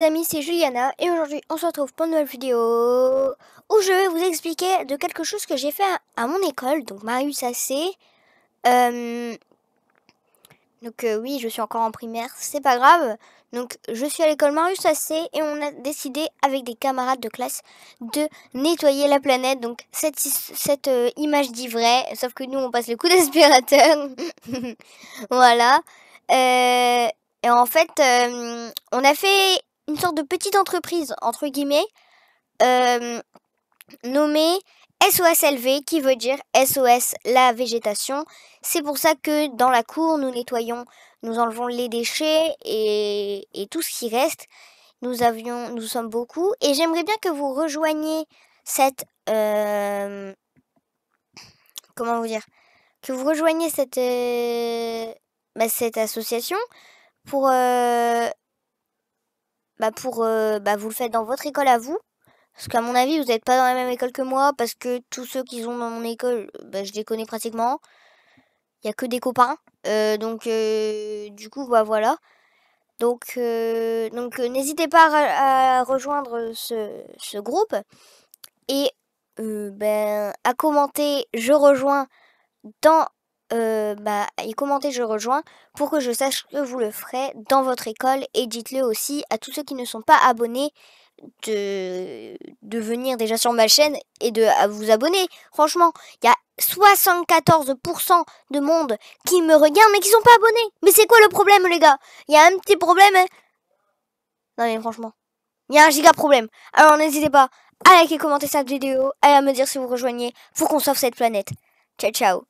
amis, c'est Juliana et aujourd'hui on se retrouve pour une nouvelle vidéo où je vais vous expliquer de quelque chose que j'ai fait à, mon école, donc Marius AC. Euh, donc euh, oui, je suis encore en primaire, c'est pas grave. Donc je suis à l'école Marius AC et on a décidé avec des camarades de classe de nettoyer la planète. Donc cette, cette euh, image dit vrai, sauf que nous on passe le coup d'aspirateur. voilà. et en fait, on a fait une sorte de petite entreprise, entre guillemets, euh, nommée SOSLV, qui veut dire SOS la végétation. C'est pour ça que dans la cour, nous nettoyons, nous enlevons les déchets et, tout ce qui reste. Nous, avions, nous sommes beaucoup et j'aimerais bien que vous rejoigniez cette... Euh, comment vous dire Que vous rejoigniez cette, euh, bah, cette association pour... Euh, bah, pour euh, bah vous le faites dans votre école à vous. Parce qu'à mon avis, vous n'êtes pas dans la même école que moi, parce que tous ceux qui sont dans mon école, bah, je les connais pratiquement. Il n'y a que des copains. Euh, donc, euh, du coup, bah, voilà. Donc, donc n'hésitez pas à, rejoindre ce, ce, groupe. Et ben, à commenter, je rejoins dans euh, bah, et commentez Je rejoins pour que je sache que vous le ferez dans votre école et dites-le aussi à tous ceux qui ne sont pas abonnés de, de venir déjà sur ma chaîne et de à vous abonner. Franchement, il y a 74% de monde qui me regarde mais qui sont pas abonnés. Mais c'est quoi le problème les gars Il y a un petit problème. Hein? non mais franchement, il y a un giga problème. Alors n'hésitez pas à liker, commenter cette vidéo et à me dire si vous rejoignez pour qu'on sauve cette planète. Ciao ciao